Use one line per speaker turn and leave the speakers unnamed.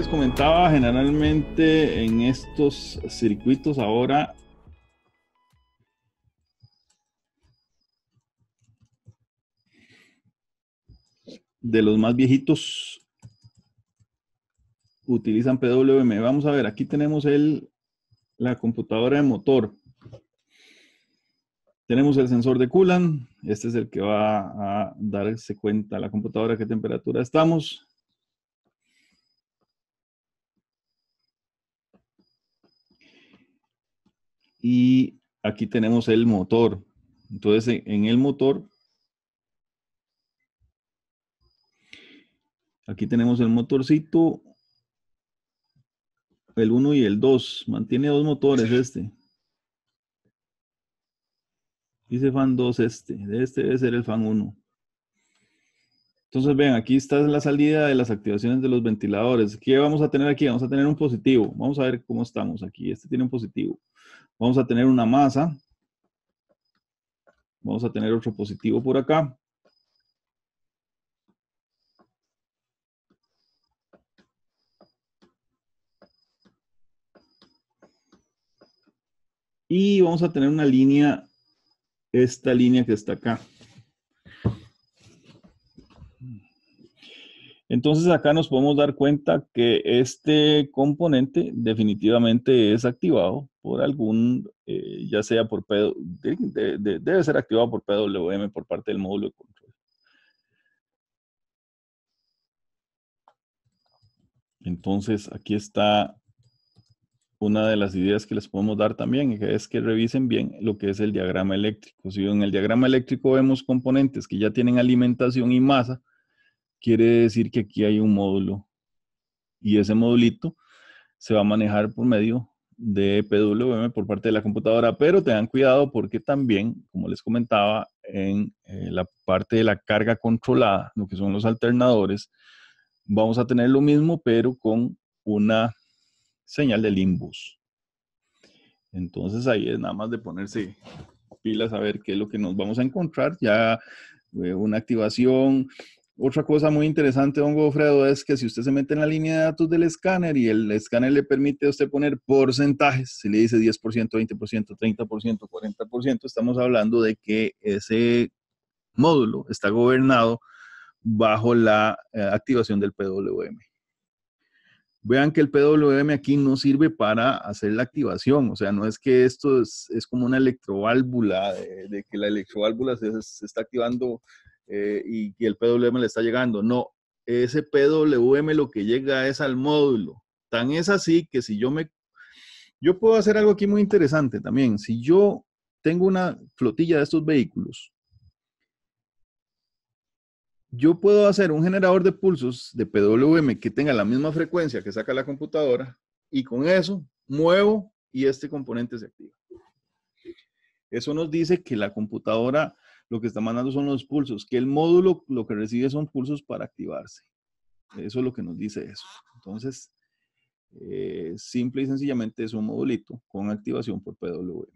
les comentaba, generalmente en estos circuitos ahora de los más viejitos utilizan PWM. Vamos a ver, aquí tenemos el, la computadora de motor. Tenemos el sensor de coolant. Este es el que va a darse cuenta la computadora a qué temperatura estamos. y aquí tenemos el motor. Entonces, en el motor, aquí tenemos el motorcito, el 1 y el 2. Mantiene dos motores este. Dice fan 2 este. este debe ser el fan 1. Entonces, ven, aquí está la salida de las activaciones de los ventiladores. ¿Qué vamos a tener aquí? Vamos a tener un positivo. Vamos a ver cómo estamos aquí. Este tiene un positivo. Vamos a tener una masa. Vamos a tener otro positivo por acá. Y vamos a tener una línea, esta línea que está acá. Entonces acá nos podemos dar cuenta que este componente definitivamente es activado por algún, eh, ya sea por PWM debe ser activado por PWM por parte del módulo de control. Entonces aquí está una de las ideas que les podemos dar también, que es que revisen bien lo que es el diagrama eléctrico. Si en el diagrama eléctrico vemos componentes que ya tienen alimentación y masa, quiere decir que aquí hay un módulo y ese modulito se va a manejar por medio de PWM por parte de la computadora, pero tengan cuidado porque también, como les comentaba, en eh, la parte de la carga controlada, lo que son los alternadores, vamos a tener lo mismo, pero con una señal de limbus. Entonces ahí es nada más de ponerse pilas a ver qué es lo que nos vamos a encontrar, ya eh, una activación, otra cosa muy interesante, don Gofredo, es que si usted se mete en la línea de datos del escáner y el escáner le permite a usted poner porcentajes, si le dice 10%, 20%, 30%, 40%, estamos hablando de que ese módulo está gobernado bajo la eh, activación del PWM. Vean que el PWM aquí no sirve para hacer la activación, o sea, no es que esto es, como una electroválvula, de, que la electroválvula se está activando eh, y, y el PWM le está llegando. No, ese PWM lo que llega es al módulo. Tan es así que si yo me... Yo puedo hacer algo aquí muy interesante también. Si yo tengo una flotilla de estos vehículos, yo puedo hacer un generador de pulsos de PWM que tenga la misma frecuencia que saca la computadora y con eso muevo y este componente se activa. Eso nos dice que la computadora lo que está mandando son los pulsos, que el módulo lo que recibe son pulsos para activarse. Eso es lo que nos dice eso. Entonces, eh, simple y sencillamente es un modulito con activación por PWM.